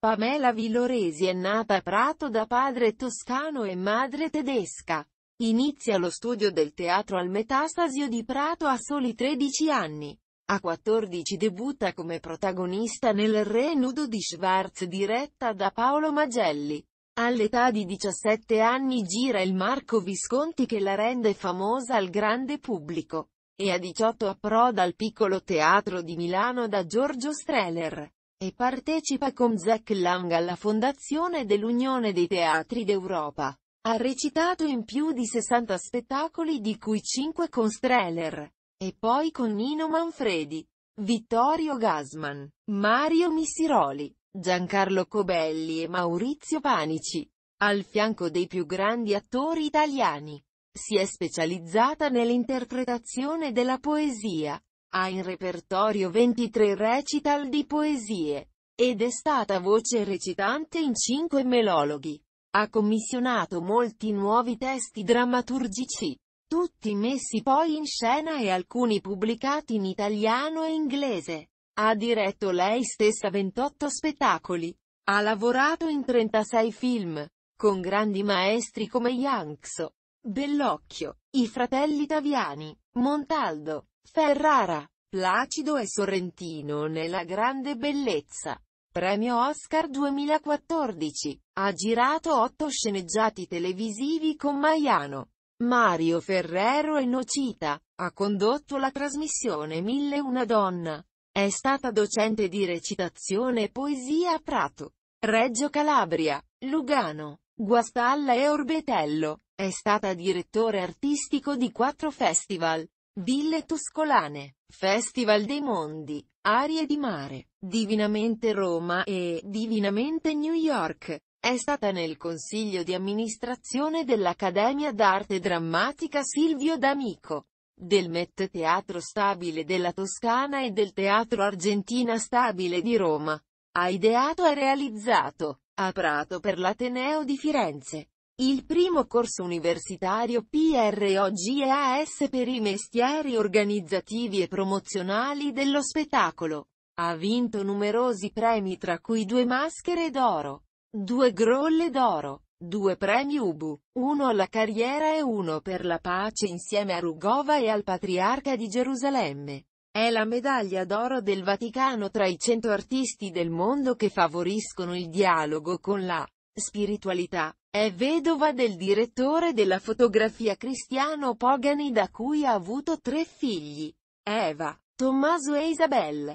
Pamela Villoresi è nata a Prato da padre toscano e madre tedesca. Inizia lo studio del teatro al Metastasio di Prato a soli 13 anni. A 14 debutta come protagonista nel Re nudo di Schwarz diretta da Paolo Magelli. All'età di 17 anni gira il Marco Visconti che la rende famosa al grande pubblico. E a 18 approda al piccolo teatro di Milano da Giorgio Streller e partecipa con Zack Lang alla fondazione dell'Unione dei Teatri d'Europa. Ha recitato in più di 60 spettacoli di cui 5 con Streller, e poi con Nino Manfredi, Vittorio Gasman, Mario Missiroli, Giancarlo Cobelli e Maurizio Panici. Al fianco dei più grandi attori italiani, si è specializzata nell'interpretazione della poesia, ha in repertorio 23 recital di poesie, ed è stata voce recitante in 5 melologhi. Ha commissionato molti nuovi testi drammaturgici, tutti messi poi in scena e alcuni pubblicati in italiano e inglese. Ha diretto lei stessa 28 spettacoli. Ha lavorato in 36 film, con grandi maestri come Yanxo, Bellocchio, i fratelli Taviani, Montaldo, Ferrara, Placido e Sorrentino nella grande bellezza. Premio Oscar 2014. Ha girato otto sceneggiati televisivi con Maiano, Mario Ferrero e Nocita. Ha condotto la trasmissione Mille una donna. È stata docente di recitazione e poesia a Prato, Reggio Calabria, Lugano, Guastalla e Orbetello. È stata direttore artistico di quattro festival, Ville Tuscolane, Festival dei Mondi, Arie di Mare, Divinamente Roma e Divinamente New York. È stata nel consiglio di amministrazione dell'Accademia d'arte drammatica Silvio D'Amico, del Met Teatro Stabile della Toscana e del Teatro Argentina Stabile di Roma. Ha ideato e realizzato, a Prato per l'Ateneo di Firenze, il primo corso universitario PROGEAS per i mestieri organizzativi e promozionali dello spettacolo. Ha vinto numerosi premi tra cui due maschere d'oro, due grolle d'oro, due premi Ubu, uno alla carriera e uno per la pace insieme a Rugova e al Patriarca di Gerusalemme. È la medaglia d'oro del Vaticano tra i cento artisti del mondo che favoriscono il dialogo con la spiritualità, è vedova del direttore della fotografia Cristiano Pogani da cui ha avuto tre figli, Eva, Tommaso e Isabel.